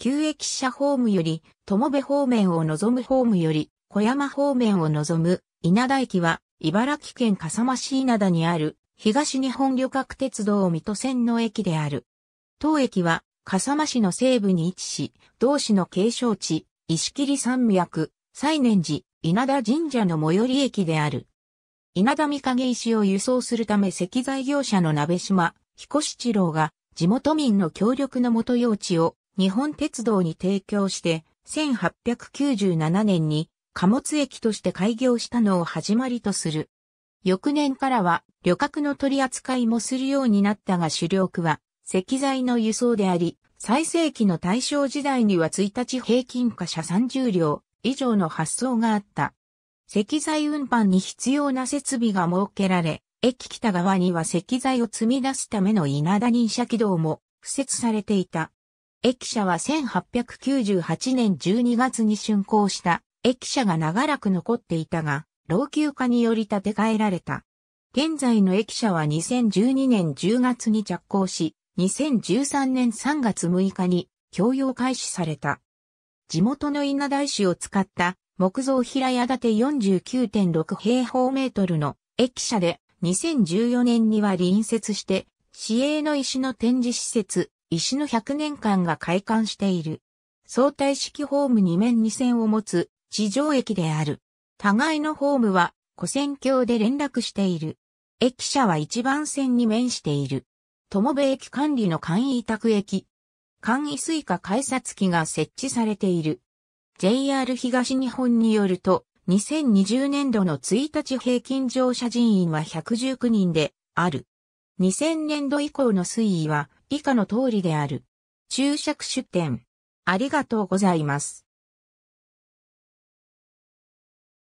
旧駅舎ホームより、友部方面を望むホームより、小山方面を望む、稲田駅は、茨城県笠間市稲田にある、東日本旅客鉄道水戸線の駅である。当駅は、笠間市の西部に位置し、同市の景勝地、石切山脈、西念寺、稲田神社の最寄り駅である。稲田三影石を輸送するため石材業者の鍋島、彦七郎が、地元民の協力のもと用地を日本鉄道に提供して、1897年に貨物駅として開業したのを始まりとする。翌年からは旅客の取り扱いもするようになったが主力は石材の輸送であり、最盛期の大正時代には1日平均貨車30両以上の発送があった。石材運搬に必要な設備が設けられ、駅北側には石材を積み出すための稲田忍者軌道も付設されていた。駅舎は1898年12月に竣工した駅舎が長らく残っていたが、老朽化により建て替えられた。現在の駅舎は2012年10月に着工し、2013年3月6日に供用開始された。地元の稲田石を使った木造平屋建て49.6平方メートルの駅舎で2014年には隣接して市営の石の展示施設石の100年間が開館している。相対式ホーム2面2線を持つ地上駅である。互いのホームは古線橋で連絡している。駅舎は一番線に面している。友部駅管理の簡易委託駅。簡易水下改札機が設置されている。JR 東日本によると、2020年度の1日平均乗車人員は119人である。2000年度以降の推移は以下の通りである。注釈出典。ありがとうございます。